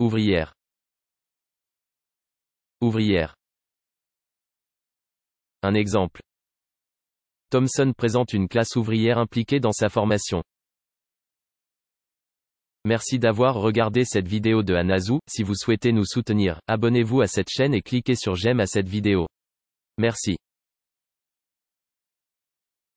Ouvrière. Ouvrière. Un exemple. Thomson présente une classe ouvrière impliquée dans sa formation. Merci d'avoir regardé cette vidéo de Anazou, si vous souhaitez nous soutenir, abonnez-vous à cette chaîne et cliquez sur j'aime à cette vidéo. Merci.